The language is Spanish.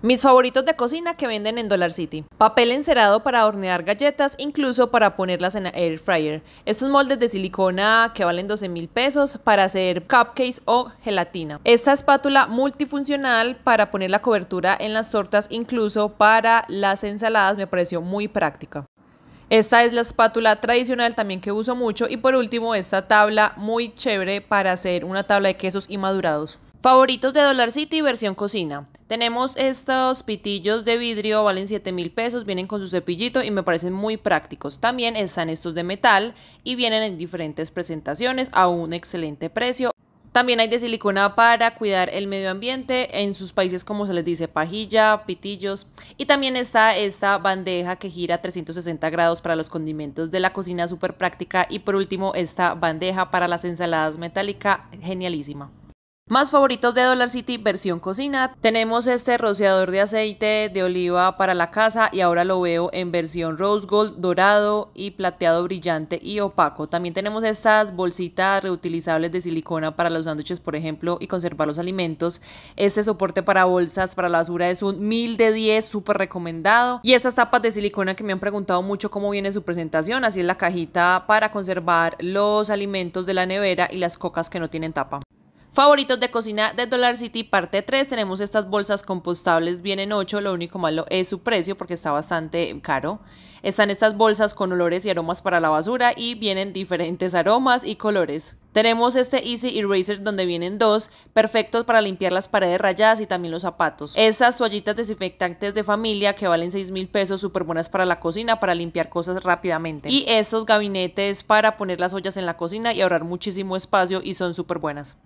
Mis favoritos de cocina que venden en Dollar City. Papel encerado para hornear galletas, incluso para ponerlas en air fryer. Estos moldes de silicona que valen 12 mil pesos para hacer cupcakes o gelatina. Esta espátula multifuncional para poner la cobertura en las tortas, incluso para las ensaladas, me pareció muy práctica. Esta es la espátula tradicional también que uso mucho. Y por último, esta tabla muy chévere para hacer una tabla de quesos y madurados. Favoritos de Dollar City versión cocina. Tenemos estos pitillos de vidrio, valen 7 mil pesos, vienen con su cepillito y me parecen muy prácticos. También están estos de metal y vienen en diferentes presentaciones a un excelente precio. También hay de silicona para cuidar el medio ambiente en sus países como se les dice pajilla, pitillos. Y también está esta bandeja que gira 360 grados para los condimentos de la cocina súper práctica. Y por último esta bandeja para las ensaladas metálica genialísima. Más favoritos de Dollar City versión cocina, tenemos este rociador de aceite de oliva para la casa y ahora lo veo en versión rose gold, dorado y plateado brillante y opaco. También tenemos estas bolsitas reutilizables de silicona para los sándwiches, por ejemplo, y conservar los alimentos. Este soporte para bolsas para la basura es un 1000 de 10, súper recomendado. Y estas tapas de silicona que me han preguntado mucho cómo viene su presentación, así es la cajita para conservar los alimentos de la nevera y las cocas que no tienen tapa. Favoritos de cocina de Dollar City parte 3, tenemos estas bolsas compostables, vienen 8, lo único malo es su precio porque está bastante caro. Están estas bolsas con olores y aromas para la basura y vienen diferentes aromas y colores. Tenemos este Easy Eraser donde vienen dos, perfectos para limpiar las paredes rayadas y también los zapatos. esas toallitas desinfectantes de familia que valen 6 mil pesos, súper buenas para la cocina, para limpiar cosas rápidamente. Y estos gabinetes para poner las ollas en la cocina y ahorrar muchísimo espacio y son súper buenas.